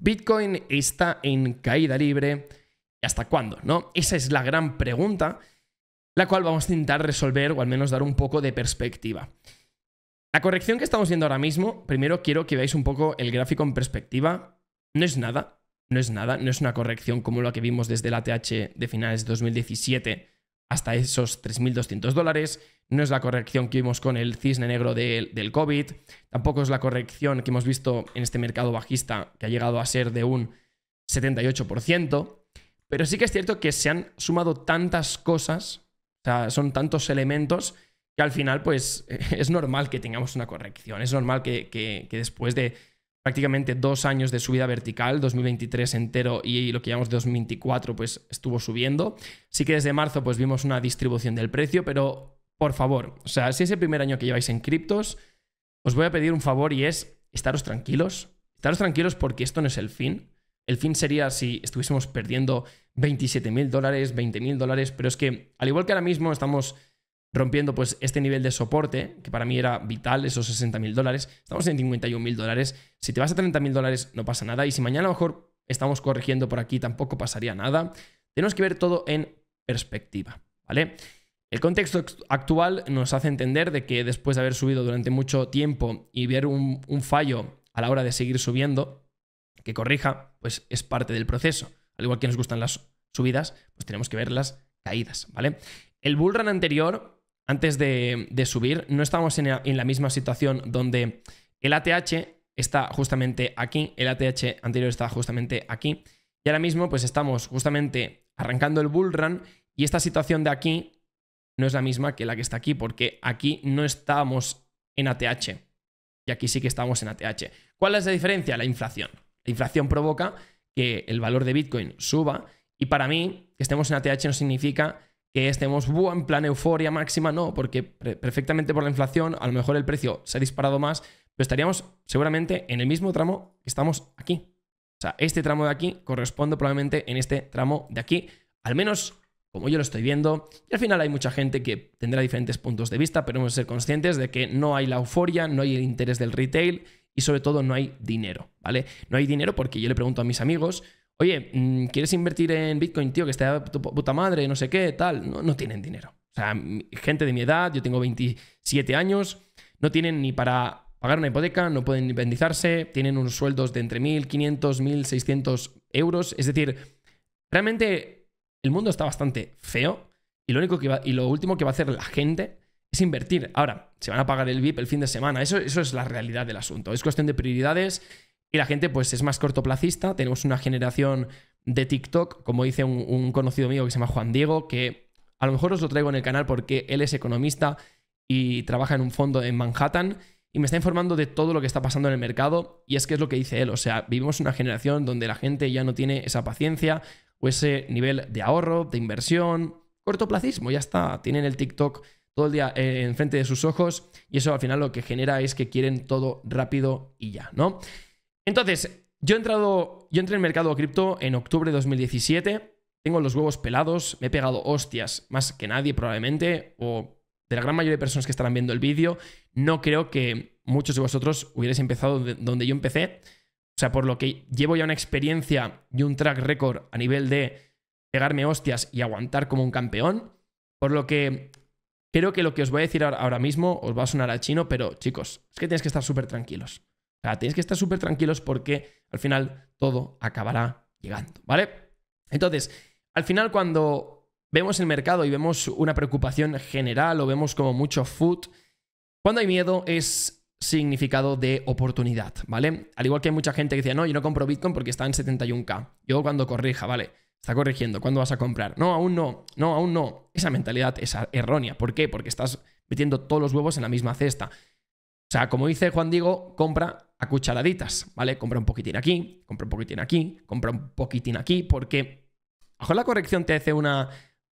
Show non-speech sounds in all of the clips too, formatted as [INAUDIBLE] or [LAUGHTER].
Bitcoin está en caída libre. ¿Y hasta cuándo? ¿No? Esa es la gran pregunta, la cual vamos a intentar resolver o al menos dar un poco de perspectiva. La corrección que estamos viendo ahora mismo, primero quiero que veáis un poco el gráfico en perspectiva. No es nada, no es nada, no es una corrección como la que vimos desde la TH de finales de 2017 hasta esos 3.200 dólares. No es la corrección que vimos con el cisne negro del COVID. Tampoco es la corrección que hemos visto en este mercado bajista que ha llegado a ser de un 78%. Pero sí que es cierto que se han sumado tantas cosas, o sea, son tantos elementos que al final pues [LAUGHS] es normal que tengamos una corrección. Es normal que después de prácticamente dos años de subida vertical, 2023 entero y lo que llamamos 2024 pues estuvo subiendo. Sí que desde marzo pues vimos una distribución del precio, pero por favor, o sea, si es el primer año que lleváis en criptos, os voy a pedir un favor y es estaros tranquilos, estaros tranquilos porque esto no es el fin. El fin sería si estuviésemos perdiendo 27 mil dólares, 20 mil dólares, pero es que al igual que ahora mismo estamos rompiendo pues este nivel de soporte, que para mí era vital, esos 60 mil dólares. Estamos en 51 mil dólares. Si te vas a 30 mil dólares no pasa nada. Y si mañana a lo mejor estamos corrigiendo por aquí tampoco pasaría nada. Tenemos que ver todo en perspectiva, ¿vale? El contexto actual nos hace entender de que después de haber subido durante mucho tiempo y ver un, fallo a la hora de seguir subiendo, que corrija, pues es parte del proceso. Al igual que nos gustan las subidas, pues tenemos que ver las caídas, ¿vale? El bullrun anterior antes de, subir, no estamos en la, misma situación donde el ATH está justamente aquí, el ATH anterior estaba justamente aquí, y ahora mismo pues estamos justamente arrancando el bull run y esta situación de aquí no es la misma que la que está aquí, porque aquí no estamos en ATH y aquí sí que estamos en ATH. ¿Cuál es la diferencia? La inflación. La inflación provoca que el valor de Bitcoin suba y para mí que estemos en ATH no significa que estemos en plan euforia máxima, no, porque perfectamente por la inflación a lo mejor el precio se ha disparado más, pero estaríamos seguramente en el mismo tramo que estamos aquí. O sea, este tramo de aquí corresponde probablemente en este tramo de aquí, al menos como yo lo estoy viendo. Y al final hay mucha gente que tendrá diferentes puntos de vista, pero hemos de ser conscientes de que no hay la euforia, no hay el interés del retail y sobre todo no hay dinero, ¿vale? No hay dinero porque yo le pregunto a mis amigos, Oye, mm, ¿quieres invertir en Bitcoin, tío? Que está de tu puta madre, no sé qué, tal. No, tienen dinero. O sea, gente de mi edad, yo tengo 27 años, no tienen ni para pagar una hipoteca, no pueden independizarse, tienen unos sueldos de entre 1.500, 1.600 euros. Es decir, realmente el mundo está bastante feo y lo, único que va, y lo último que va a hacer la gente es invertir. Ahora, se van a pagar el VIP el fin de semana. Eso, eso es la realidad del asunto. Es cuestión de prioridades y la gente pues es más cortoplacista, tenemos una generación de TikTok, como dice un, conocido mío que se llama Juan Diego, que a lo mejor os lo traigo en el canal porque él es economista y trabaja en un fondo en Manhattan y me está informando de todo lo que está pasando en el mercado y es que es lo que dice él, o sea, vivimos una generación donde la gente ya no tiene esa paciencia o ese nivel de ahorro, de inversión, cortoplacismo, ya está, tienen el TikTok todo el día eh, enfrente de sus ojos y eso al final lo que genera es que quieren todo rápido y ya, ¿no? Entonces, yo he entrado, yo entré en el mercado cripto en octubre de 2017, tengo los huevos pelados, me he pegado hostias más que nadie probablemente, o de la gran mayoría de personas que estarán viendo el vídeo, no creo que muchos de vosotros hubierais empezado donde yo empecé. O sea, por lo que llevo ya una experiencia y un track record a nivel de pegarme hostias y aguantar como un campeón. Por lo que creo que lo que os voy a decir ahora mismo os va a sonar al chino, pero chicos, es que tenéis que estar súper tranquilos. O sea, tienes que estar súper tranquilos porque al final todo acabará llegando, ¿vale? Entonces, al final cuando vemos el mercado y vemos una preocupación general o vemos como mucho food, cuando hay miedo es significado de oportunidad, ¿vale? Al igual que hay mucha gente que decía, no, yo no compro Bitcoin porque está en 71K. Yo cuando corrija, ¿vale? Está corrigiendo, ¿cuándo vas a comprar? No, aún no, no, aún no. Esa mentalidad es errónea. ¿Por qué? Porque estás metiendo todos los huevos en la misma cesta. O sea, como dice Juan Diego, compra a cucharaditas, ¿vale? Compra un poquitín aquí, compra un poquitín aquí, compra un poquitín aquí, porque a lo mejor la corrección te hace una,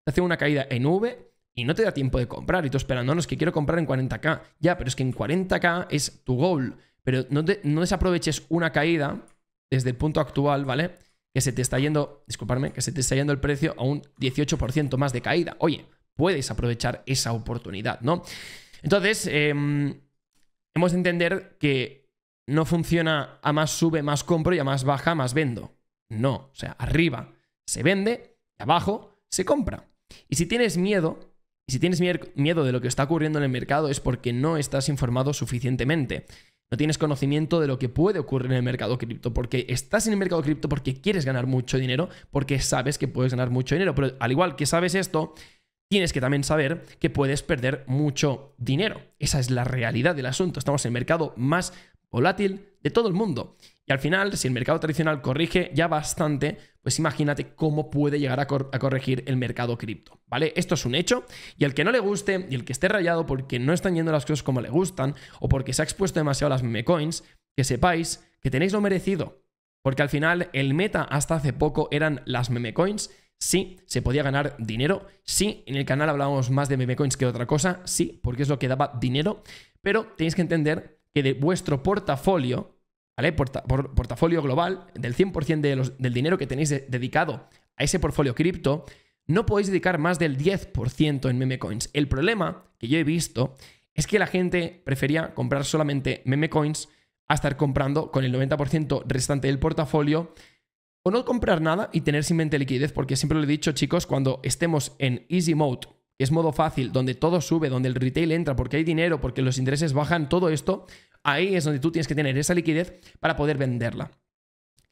hace una caída en V y no te da tiempo de comprar. Y tú esperando, no, es que quiero comprar en 40k. Ya, pero es que en 40k es tu goal. Pero no, desaproveches una caída desde el punto actual, ¿vale? Que se te está yendo, disculparme, que se te está yendo el precio a un 18% más de caída. Oye, puedes aprovechar esa oportunidad, ¿no? Entonces, em, hemos de entender que no funciona a más sube, más compro y a más baja, más vendo. No, o sea, arriba se vende y abajo se compra. Y si tienes miedo, y si tienes miedo de lo que está ocurriendo en el mercado es porque no estás informado suficientemente. No tienes conocimiento de lo que puede ocurrir en el mercado cripto, porque estás en el mercado cripto porque quieres ganar mucho dinero, porque sabes que puedes ganar mucho dinero. Pero al igual que sabes esto, tienes que también saber que puedes perder mucho dinero. Esa es la realidad del asunto. Estamos en el mercado más volátil de todo el mundo. Y al final, si el mercado tradicional corrige ya bastante, pues imagínate cómo puede llegar a, corregir el mercado cripto, ¿vale? Esto es un hecho y el que no le guste y el que esté rayado porque no están yendo las cosas como le gustan o porque se ha expuesto demasiado a las coins que sepáis que tenéis lo merecido. Porque al final el meta hasta hace poco eran las memecoins Sí, se podía ganar dinero. Sí, en el canal hablábamos más de meme coins que de otra cosa. Sí, porque es lo que daba dinero. Pero tenéis que entender que de vuestro portafolio, ¿vale? portafolio global, del 100% del dinero que tenéis dedicado a ese portafolio cripto, no podéis dedicar más del 10% en memecoins. El problema que yo he visto es que la gente prefería comprar solamente memecoins a estar comprando con el 90% restante del portafolio o no comprar nada y tener simplemente liquidez, porque siempre lo he dicho, chicos, cuando estemos en easy mode es modo fácil, donde todo sube, donde el retail entra, porque hay dinero, porque los intereses bajan, todo esto, ahí es donde tú tienes que tener esa liquidez para poder venderla.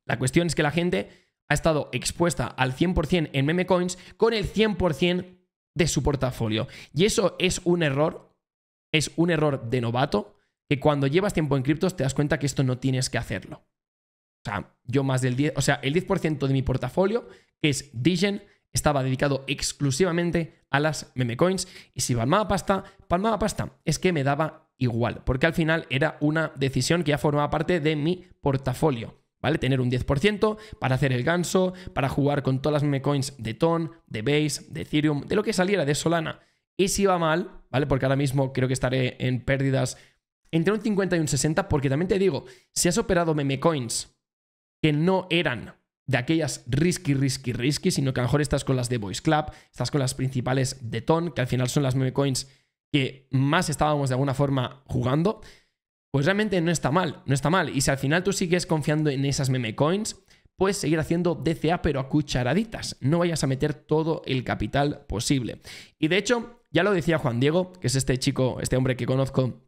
La cuestión es que la gente ha estado expuesta al 100% en meme coins con el 100% de su portafolio. Y eso es un error, es un error de novato, que cuando llevas tiempo en criptos te das cuenta que esto no tienes que hacerlo. O sea, yo más del 10, o sea, el 10% de mi portafolio es Digen, estaba dedicado exclusivamente a las memecoins y si palmaba pasta, palmaba pasta, es que me daba igual, porque al final era una decisión que ya formaba parte de mi portafolio. ¿Vale? Tener un 10% para hacer el ganso, para jugar con todas las memecoins de Ton, de Base, de Ethereum, de lo que saliera, de Solana. Y si va mal, ¿vale? Porque ahora mismo creo que estaré en pérdidas entre un 50 y un 60, porque también te digo, si has operado memecoins que no eran de aquellas risky, risky, risky, sino que a lo mejor estás con las de Boys Club, estás con las principales de Ton, que al final son las meme coins que más estábamos de alguna forma jugando, pues realmente no está mal, no está mal. Y si al final tú sigues confiando en esas meme coins, puedes seguir haciendo DCA pero a cucharaditas. No vayas a meter todo el capital posible. Y de hecho, ya lo decía Juan Diego, que es este chico, este hombre que conozco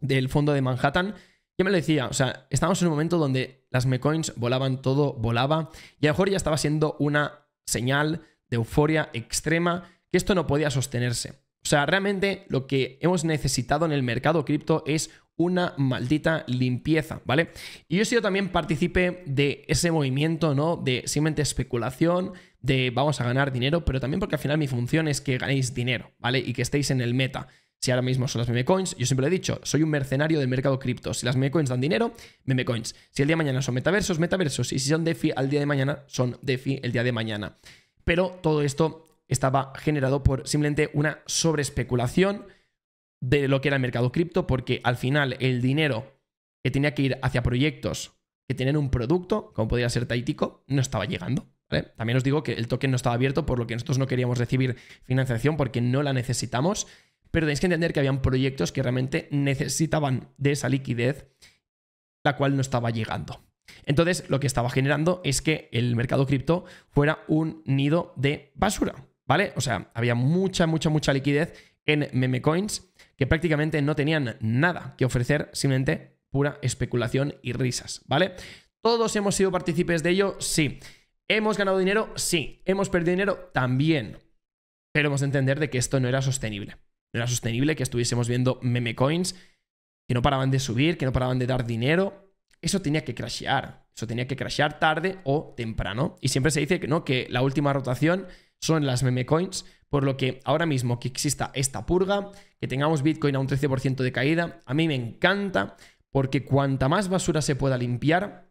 del fondo de Manhattan, yo me lo decía, o sea, estábamos en un momento donde las mecoins volaban todo, volaba, y a lo mejor ya estaba siendo una señal de euforia extrema que esto no podía sostenerse. O sea, realmente lo que hemos necesitado en el mercado cripto es una maldita limpieza, ¿vale? Y yo he sido también partícipe de ese movimiento, ¿no? De simplemente especulación, de vamos a ganar dinero, pero también porque al final mi función es que ganéis dinero, ¿vale? Y que estéis en el meta si ahora mismo son las memecoins, yo siempre he dicho, soy un mercenario del mercado cripto. Si las memecoins dan dinero, memecoins. Si el día de mañana son metaversos, metaversos. Y si son DeFi al día de mañana, son DeFi el día de mañana. Pero todo esto estaba generado por simplemente una sobreespeculación de lo que era el mercado cripto, porque al final el dinero que tenía que ir hacia proyectos que tenían un producto, como podría ser Taitico, no estaba llegando. También os digo que el token no estaba abierto, por lo que nosotros no queríamos recibir financiación porque no la necesitamos pero tenéis que entender que habían proyectos que realmente necesitaban de esa liquidez, la cual no estaba llegando. Entonces, lo que estaba generando es que el mercado cripto fuera un nido de basura, ¿vale? O sea, había mucha, mucha, mucha liquidez en memecoins que prácticamente no tenían nada que ofrecer, simplemente pura especulación y risas, ¿vale? ¿Todos hemos sido partícipes de ello? Sí. ¿Hemos ganado dinero? Sí. ¿Hemos perdido dinero? También. Pero hemos de entender de que esto no era sostenible no era sostenible que estuviésemos viendo meme coins que no paraban de subir, que no paraban de dar dinero. Eso tenía que crashear. Eso tenía que crashear tarde o temprano. Y siempre se dice que, ¿no? que la última rotación son las meme coins, por lo que ahora mismo que exista esta purga, que tengamos Bitcoin a un 13% de caída, a mí me encanta porque cuanta más basura se pueda limpiar,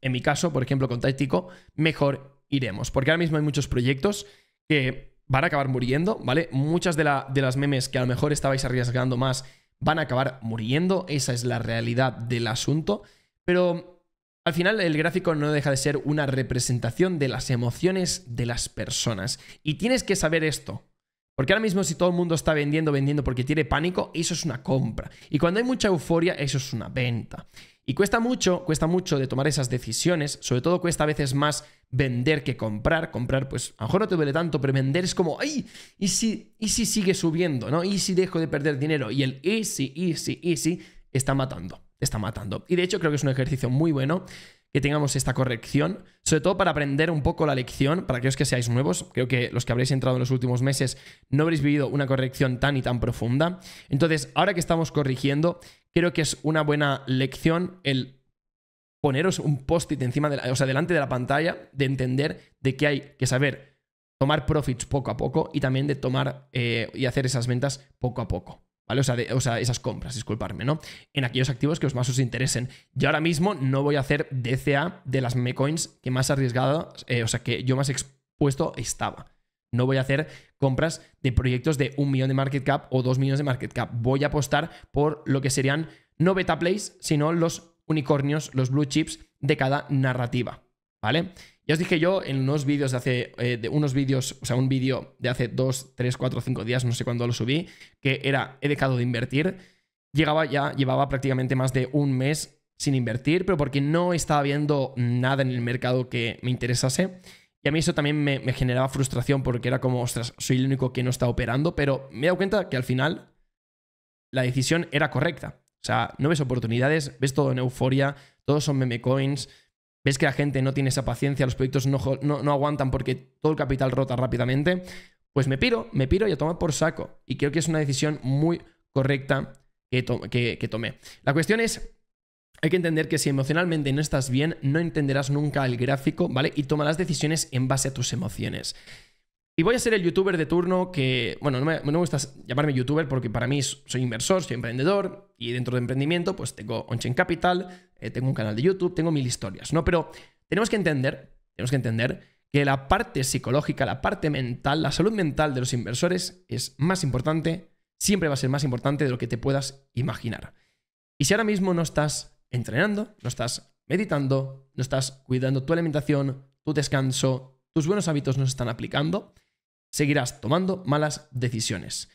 en mi caso, por ejemplo, con Táctico, mejor iremos. Porque ahora mismo hay muchos proyectos que van a acabar muriendo, ¿vale? Muchas de, de las memes que a lo mejor estabais arriesgando más van a acabar muriendo, esa es la realidad del asunto, pero al final el gráfico no deja de ser una representación de las emociones de las personas. Y tienes que saber esto, porque ahora mismo si todo el mundo está vendiendo, vendiendo porque tiene pánico, eso es una compra. Y cuando hay mucha euforia, eso es una venta. Y cuesta mucho, cuesta mucho de tomar esas decisiones, sobre todo cuesta a veces más vender que comprar. Comprar, pues a lo mejor no te duele tanto, pero vender es como, ¡ay! ¿Y si, y si sigue subiendo? ¿no? ¿Y si dejo de perder dinero? Y el y si, y si, y si está matando, está matando. Y de hecho creo que es un ejercicio muy bueno que tengamos esta corrección, sobre todo para aprender un poco la lección, para aquellos que seáis nuevos, creo que los que habréis entrado en los últimos meses no habréis vivido una corrección tan y tan profunda. Entonces, ahora que estamos corrigiendo, creo que es una buena lección el poneros un post-it encima, de delante de la pantalla, de entender de que hay que saber tomar profits poco a poco y también de tomar eh, y hacer esas ventas poco a poco. ¿Vale? O sea, esas compras, disculparme, ¿no? En aquellos activos que os más os interesen. Yo ahora mismo no voy a hacer DCA de las Mecoins que más arriesgado, eh, o sea, que yo más expuesto estaba. No voy a hacer compras de proyectos de un millón de market cap o dos millones de market cap. Voy a apostar por lo que serían no beta plays, sino los unicornios, los blue chips de cada narrativa. ¿Vale? Ya os dije yo en unos vídeos de hace, eh, de unos vídeos, o sea, un vídeo de hace dos, tres, cuatro, cinco días, no sé cuándo lo subí, que era, he dejado de invertir. Llegaba ya, llevaba prácticamente más de un mes sin invertir, pero porque no estaba viendo nada en el mercado que me interesase. Y a mí eso también me, generaba frustración porque era como, ostras, soy el único que no está operando, pero me he dado cuenta que al final la decisión era correcta. O sea, no ves oportunidades, ves todo en euforia, todos son meme coins, ves que la gente no tiene esa paciencia, los proyectos no, no, aguantan porque todo el capital rota rápidamente. Pues me piro, me piro y a tomar por saco. Y creo que es una decisión muy correcta que, que, que tomé. La cuestión es hay que entender que si emocionalmente no estás bien, no entenderás nunca el gráfico, ¿vale? Y toma las decisiones en base a tus emociones. Y voy a ser el youtuber de turno que, bueno, no me, gusta llamarme youtuber porque para mí soy inversor, soy emprendedor y dentro de emprendimiento pues tengo Onchain Capital, eh, tengo un canal de YouTube, tengo mil historias, ¿no? Pero tenemos que entender, tenemos que entender que la parte psicológica, la parte mental, la salud mental de los inversores es más importante, siempre va a ser más importante de lo que te puedas imaginar. Y si ahora mismo no estás entrenando, no estás meditando, no estás cuidando tu alimentación, tu descanso, tus buenos hábitos no se están aplicando, seguirás tomando malas decisiones.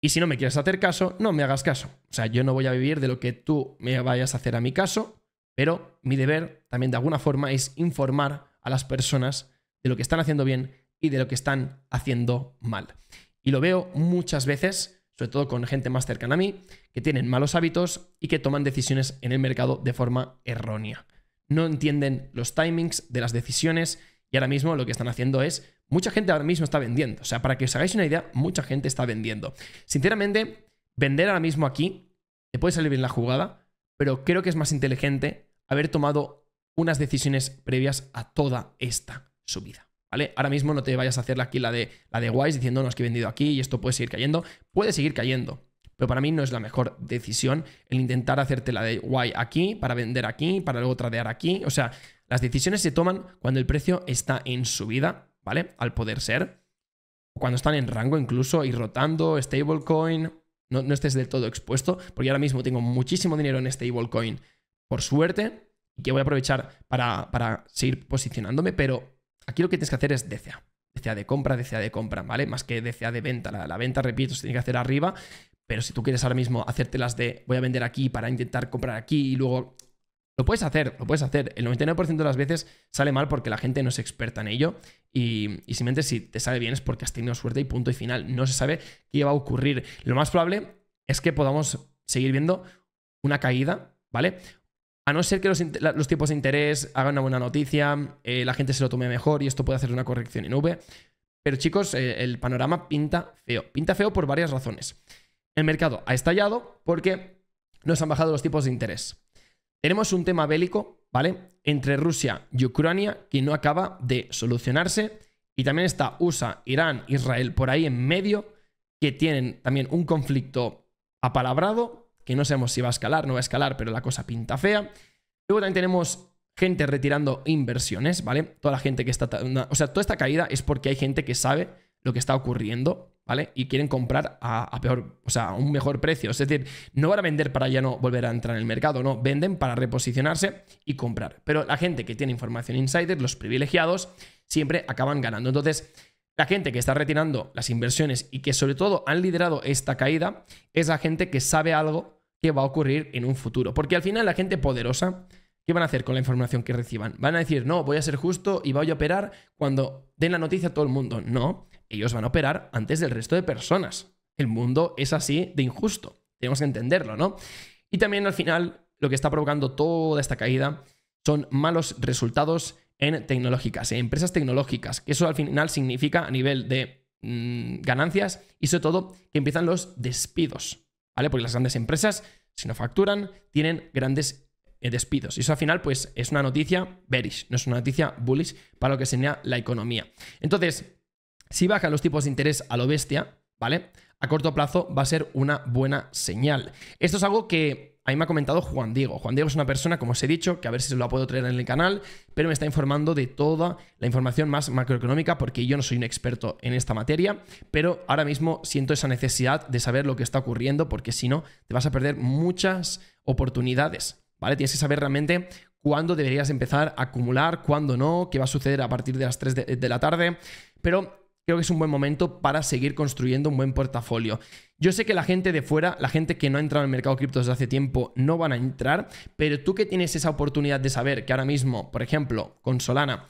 Y si no me quieres hacer caso, no me hagas caso. O sea, yo no voy a vivir de lo que tú me vayas a hacer a mi caso, pero mi deber también de alguna forma es informar a las personas de lo que están haciendo bien y de lo que están haciendo mal. Y lo veo muchas veces sobre todo con gente más cercana a mí, que tienen malos hábitos y que toman decisiones en el mercado de forma errónea. No entienden los timings de las decisiones y ahora mismo lo que están haciendo es, mucha gente ahora mismo está vendiendo. O sea, para que os hagáis una idea, mucha gente está vendiendo. Sinceramente, vender ahora mismo aquí, te puede salir bien la jugada, pero creo que es más inteligente haber tomado unas decisiones previas a toda esta subida. ¿Vale? Ahora mismo no te vayas a hacer aquí la de, la de Wise diciendo, no, que he vendido aquí y esto puede seguir cayendo. Puede seguir cayendo, pero para mí no es la mejor decisión el intentar hacerte la de Y aquí, para vender aquí, para luego tradear aquí. O sea, las decisiones se toman cuando el precio está en subida, ¿vale? Al poder ser. Cuando están en rango incluso, y rotando, stablecoin, no, no estés del todo expuesto, porque ahora mismo tengo muchísimo dinero en stablecoin, por suerte, y que voy a aprovechar para, para seguir posicionándome, pero Aquí lo que tienes que hacer es DCA. DCA de compra, DCA de compra, ¿vale? Más que DCA de venta. La, venta, repito, se tiene que hacer arriba, pero si tú quieres ahora mismo hacértelas de voy a vender aquí para intentar comprar aquí y luego... Lo puedes hacer, lo puedes hacer. El 99% de las veces sale mal porque la gente no es experta en ello y, y simplemente si te sale bien es porque has tenido suerte y punto y final. No se sabe qué va a ocurrir. Lo más probable es que podamos seguir viendo una caída, ¿vale? a no ser que los, tipos de interés hagan una buena noticia, eh, la gente se lo tome mejor y esto puede hacer una corrección en V. Pero chicos, eh, el panorama pinta feo. Pinta feo por varias razones. El mercado ha estallado porque nos han bajado los tipos de interés. Tenemos un tema bélico, ¿vale? Entre Rusia y Ucrania que no acaba de solucionarse. Y también está USA, Irán, Israel por ahí en medio, que tienen también un conflicto apalabrado que no sabemos si va a escalar, no va a escalar, pero la cosa pinta fea. Luego también tenemos gente retirando inversiones, ¿vale? Toda la gente que está... o sea, toda esta caída es porque hay gente que sabe lo que está ocurriendo, ¿vale? Y quieren comprar a, peor, o sea, a un mejor precio. Es decir, no van a vender para ya no volver a entrar en el mercado, no, venden para reposicionarse y comprar. Pero la gente que tiene información insider, los privilegiados, siempre acaban ganando. Entonces, la gente que está retirando las inversiones y que sobre todo han liderado esta caída es la gente que sabe algo que va a ocurrir en un futuro. Porque al final la gente poderosa, ¿qué van a hacer con la información que reciban? Van a decir, no, voy a ser justo y voy a operar cuando den la noticia a todo el mundo. No, ellos van a operar antes del resto de personas. El mundo es así de injusto. Tenemos que entenderlo, ¿no? Y también al final lo que está provocando toda esta caída son malos resultados en tecnológicas, en empresas tecnológicas, que eso al final significa a nivel de mm, ganancias y sobre todo que empiezan los despidos. ¿vale? Porque las grandes empresas, si no facturan, tienen grandes eh, despidos. Y eso al final, pues, es una noticia bearish, no es una noticia bullish para lo que sería la economía. Entonces, si bajan los tipos de interés a lo bestia, ¿vale? A corto plazo va a ser una buena señal. Esto es algo que Ahí me ha comentado Juan Diego. Juan Diego es una persona, como os he dicho, que a ver si se lo puedo traer en el canal, pero me está informando de toda la información más macroeconómica porque yo no soy un experto en esta materia, pero ahora mismo siento esa necesidad de saber lo que está ocurriendo porque si no, te vas a perder muchas oportunidades, ¿vale? Tienes que saber realmente cuándo deberías empezar a acumular, cuándo no, qué va a suceder a partir de las 3 de la tarde, pero creo que es un buen momento para seguir construyendo un buen portafolio. Yo sé que la gente de fuera, la gente que no ha entrado en el mercado de desde hace tiempo, no van a entrar, pero tú que tienes esa oportunidad de saber que ahora mismo, por ejemplo, con Solana,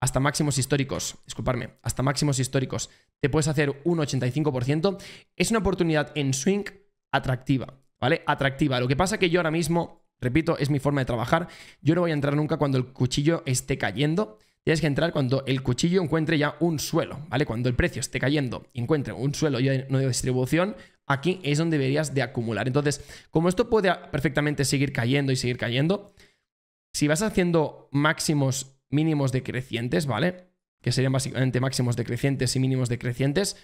hasta máximos históricos, disculparme, hasta máximos históricos, te puedes hacer un 85%, es una oportunidad en swing atractiva, ¿vale? Atractiva. Lo que pasa que yo ahora mismo, repito, es mi forma de trabajar, yo no voy a entrar nunca cuando el cuchillo esté cayendo Tienes que entrar cuando el cuchillo encuentre ya un suelo, ¿vale? Cuando el precio esté cayendo y encuentre un suelo ya no de distribución, aquí es donde deberías de acumular. Entonces, como esto puede perfectamente seguir cayendo y seguir cayendo, si vas haciendo máximos mínimos decrecientes, ¿vale? Que serían básicamente máximos decrecientes y mínimos decrecientes,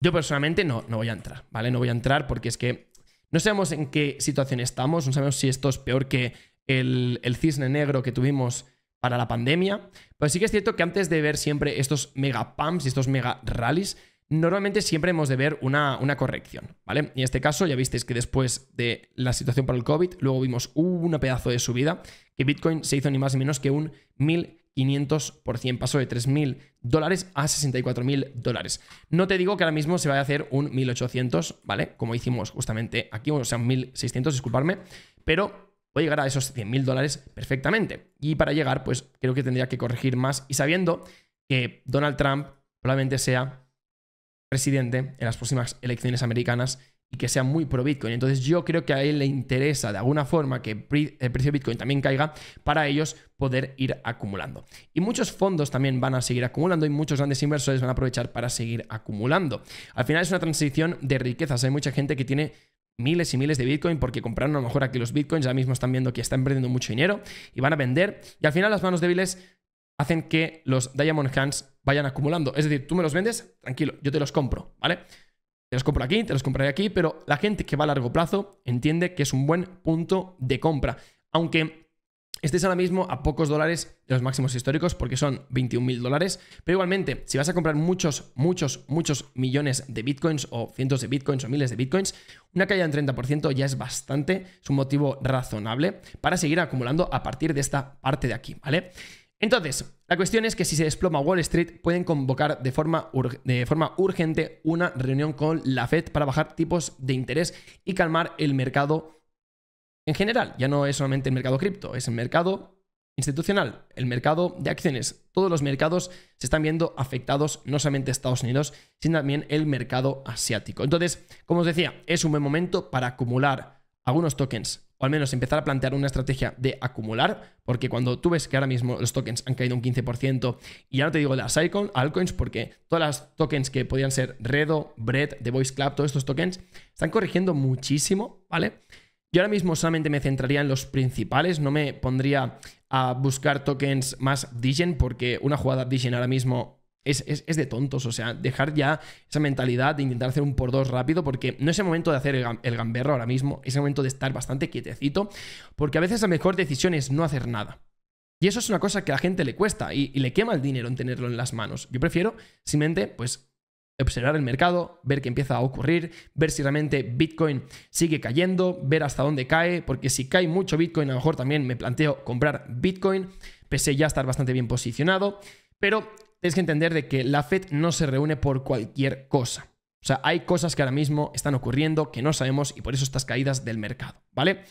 yo personalmente no, no voy a entrar, ¿vale? No voy a entrar porque es que no sabemos en qué situación estamos, no sabemos si esto es peor que el, el cisne negro que tuvimos para la pandemia. Pero sí que es cierto que antes de ver siempre estos mega pumps y estos mega rallies, normalmente siempre hemos de ver una, una corrección, ¿vale? Y en este caso ya visteis que después de la situación por el COVID, luego vimos una pedazo de subida, que Bitcoin se hizo ni más ni menos que un 1.500%, pasó de 3.000 dólares a 64.000 dólares. No te digo que ahora mismo se vaya a hacer un 1.800, ¿vale? Como hicimos justamente aquí, o sea, un 1.600, disculparme, pero Puede llegar a esos 100.000 dólares perfectamente. Y para llegar, pues creo que tendría que corregir más y sabiendo que Donald Trump probablemente sea presidente en las próximas elecciones americanas y que sea muy pro Bitcoin. Entonces yo creo que a él le interesa de alguna forma que el precio de Bitcoin también caiga para ellos poder ir acumulando. Y muchos fondos también van a seguir acumulando y muchos grandes inversores van a aprovechar para seguir acumulando. Al final es una transición de riquezas. Hay mucha gente que tiene miles y miles de Bitcoin porque compraron a lo mejor aquí los Bitcoins, ya mismo están viendo que están perdiendo mucho dinero y van a vender. Y al final las manos débiles hacen que los Diamond Hands vayan acumulando. Es decir, tú me los vendes, tranquilo, yo te los compro, ¿vale? Te los compro aquí, te los compraré aquí, pero la gente que va a largo plazo entiende que es un buen punto de compra. Aunque es ahora mismo a pocos dólares de los máximos históricos, porque son 21.000 mil dólares. Pero igualmente, si vas a comprar muchos, muchos, muchos millones de bitcoins o cientos de bitcoins o miles de bitcoins, una caída en 30% ya es bastante, es un motivo razonable para seguir acumulando a partir de esta parte de aquí, ¿vale? Entonces, la cuestión es que si se desploma Wall Street, pueden convocar de forma, de forma, urgente una reunión con la Fed para bajar tipos de interés y calmar el mercado en general. Ya no es solamente el mercado cripto, es el mercado institucional, el mercado de acciones. Todos los mercados se están viendo afectados, no solamente Estados Unidos, sino también el mercado asiático. Entonces, como os decía, es un buen momento para acumular algunos tokens, o al menos empezar a plantear una estrategia de acumular, porque cuando tú ves que ahora mismo los tokens han caído un 15%, y ya no te digo las altcoins, porque todas las tokens que podían ser Redo, Bread, The Voice Club, todos estos tokens, están corrigiendo muchísimo, ¿vale? Yo ahora mismo solamente me centraría en los principales, no me pondría a buscar tokens más Digen, porque una jugada Digen ahora mismo es, de tontos, o sea, dejar ya esa mentalidad de intentar hacer un por dos rápido, porque no es el momento de hacer el, gamberro ahora mismo, es el momento de estar bastante quietecito, porque a veces la mejor decisión es no hacer nada. Y eso es una cosa que a la gente le cuesta y, y le quema el dinero en tenerlo en las manos. Yo prefiero simplemente, pues, observar el mercado, ver qué empieza a ocurrir, ver si realmente Bitcoin sigue cayendo, ver hasta dónde cae, porque si cae mucho Bitcoin, a lo mejor también me planteo comprar Bitcoin, pese a ya estar bastante bien posicionado, pero tienes que entender de que la Fed no se reúne por cualquier cosa. O sea, hay cosas que ahora mismo están ocurriendo que no sabemos y por eso estas caídas del mercado, ¿vale?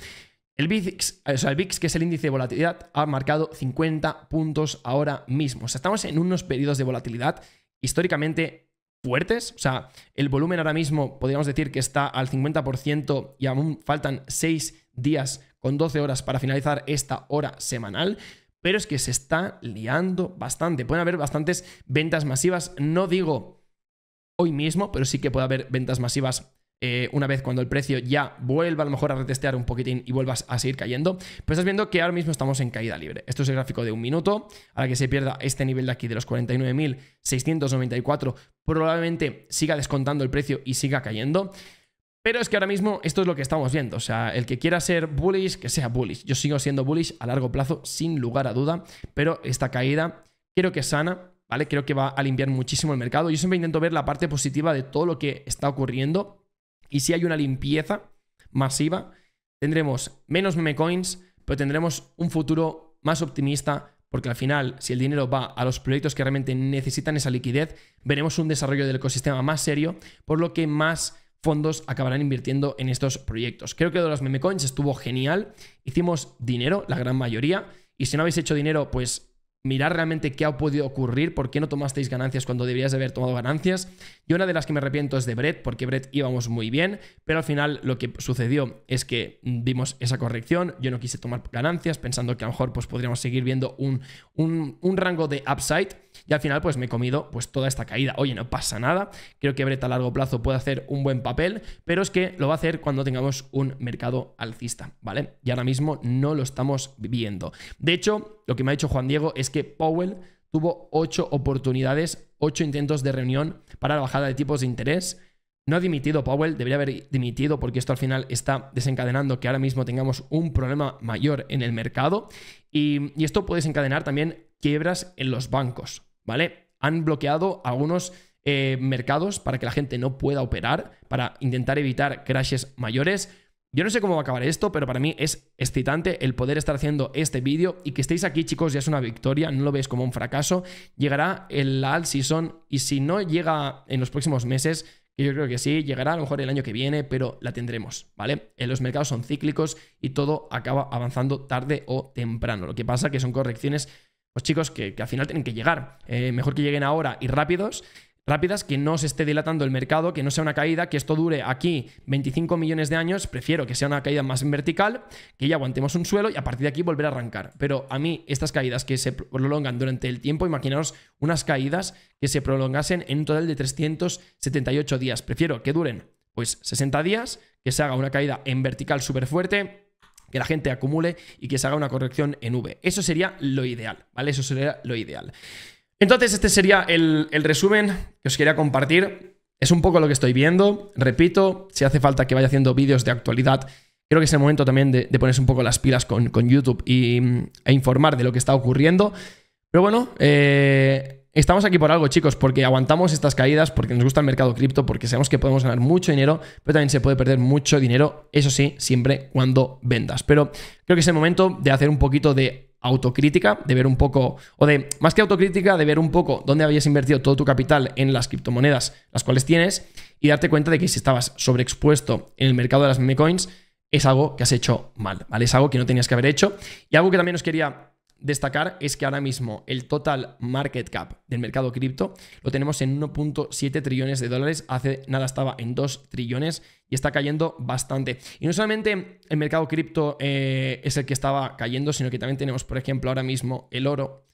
El VIX, o sea, el VIX, que es el índice de volatilidad, ha marcado 50 puntos ahora mismo. O sea, estamos en unos periodos de volatilidad históricamente fuertes. O sea, el volumen ahora mismo podríamos decir que está al 50% y aún faltan 6 días con 12 horas para finalizar esta hora semanal. Pero es que se está liando bastante. Pueden haber bastantes ventas masivas. No digo hoy mismo, pero sí que puede haber ventas masivas eh, una vez cuando el precio ya vuelva a lo mejor a retestear un poquitín y vuelvas a seguir cayendo. pues estás viendo que ahora mismo estamos en caída libre. Esto es el gráfico de un minuto. Ahora que se pierda este nivel de aquí de los 49.694, probablemente siga descontando el precio y siga cayendo. Pero es que ahora mismo esto es lo que estamos viendo. O sea, el que quiera ser bullish, que sea bullish. Yo sigo siendo bullish a largo plazo, sin lugar a duda. Pero esta caída creo que sana, ¿vale? Creo que va a limpiar muchísimo el mercado. Yo siempre intento ver la parte positiva de todo lo que está ocurriendo y si hay una limpieza masiva, tendremos menos memecoins, coins, pero tendremos un futuro más optimista porque al final, si el dinero va a los proyectos que realmente necesitan esa liquidez, veremos un desarrollo del ecosistema más serio, por lo que más fondos acabarán invirtiendo en estos proyectos. Creo que de los memecoins estuvo genial, hicimos dinero, la gran mayoría, y si no habéis hecho dinero, pues mirar realmente qué ha podido ocurrir, por qué no tomasteis ganancias cuando deberías haber tomado ganancias. Yo una de las que me arrepiento es de Brett, porque Brett íbamos muy bien, pero al final lo que sucedió es que vimos esa corrección, yo no quise tomar ganancias pensando que a lo mejor pues, podríamos seguir viendo un, un rango de upside y al final, pues me he comido pues toda esta caída. Oye, no pasa nada. Creo que Breta a largo plazo puede hacer un buen papel, pero es que lo va a hacer cuando tengamos un mercado alcista, ¿vale? Y ahora mismo no lo estamos viendo. De hecho, lo que me ha dicho Juan Diego es que Powell tuvo ocho oportunidades, ocho intentos de reunión para la bajada de tipos de interés no ha dimitido Powell, debería haber dimitido porque esto al final está desencadenando que ahora mismo tengamos un problema mayor en el mercado y, esto puede desencadenar también quiebras en los bancos, ¿vale? Han bloqueado algunos eh, mercados para que la gente no pueda operar, para intentar evitar crashes mayores. Yo no sé cómo va a acabar esto, pero para mí es excitante el poder estar haciendo este vídeo y que estéis aquí, chicos, ya es una victoria, no lo veis como un fracaso. Llegará el all season y si no llega en los próximos meses, y yo creo que sí, llegará a lo mejor el año que viene, pero la tendremos, ¿vale? Eh, los mercados son cíclicos y todo acaba avanzando tarde o temprano. Lo que pasa que son correcciones, pues chicos, que, al final tienen que llegar. Eh, mejor que lleguen ahora y rápidos rápidas, que no se esté dilatando el mercado, que no sea una caída, que esto dure aquí 25 millones de años, prefiero que sea una caída más en vertical, que ya aguantemos un suelo y a partir de aquí volver a arrancar. Pero a mí estas caídas que se prolongan durante el tiempo, imaginaros unas caídas que se prolongasen en un total de 378 días, prefiero que duren pues 60 días, que se haga una caída en vertical súper fuerte, que la gente acumule y que se haga una corrección en V. Eso sería lo ideal, ¿vale? Eso sería lo ideal. Entonces, este sería el, resumen que os quería compartir. Es un poco lo que estoy viendo. Repito, si hace falta que vaya haciendo vídeos de actualidad, creo que es el momento también de, ponerse un poco las pilas con, YouTube y, mm, e informar de lo que está ocurriendo. Pero bueno, eh, estamos aquí por algo, chicos, porque aguantamos estas caídas, porque nos gusta el mercado cripto, porque sabemos que podemos ganar mucho dinero, pero también se puede perder mucho dinero, eso sí, siempre cuando vendas. Pero creo que es el momento de hacer un poquito de autocrítica de ver un poco, o de más que autocrítica, de ver un poco dónde habías invertido todo tu capital en las criptomonedas, las cuales tienes, y darte cuenta de que si estabas sobreexpuesto en el mercado de las memecoins, es algo que has hecho mal, ¿vale? Es algo que no tenías que haber hecho. Y algo que también os quería destacar es que ahora mismo el total market cap del mercado cripto lo tenemos en 1.7 trillones de dólares, hace nada estaba en 2 trillones y está cayendo bastante. Y no solamente el mercado cripto eh, es el que estaba cayendo, sino que también tenemos, por ejemplo, ahora mismo el oro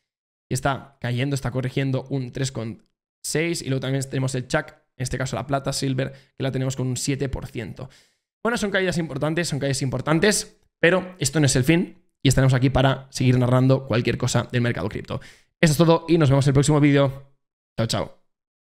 que está cayendo, está corrigiendo un 3,6 y luego también tenemos el chuck en este caso la plata, silver, que la tenemos con un 7%. Bueno, son caídas importantes, son caídas importantes, pero esto no es el fin y estaremos aquí para seguir narrando cualquier cosa del mercado cripto. Eso es todo y nos vemos en el próximo vídeo. Chao, chao.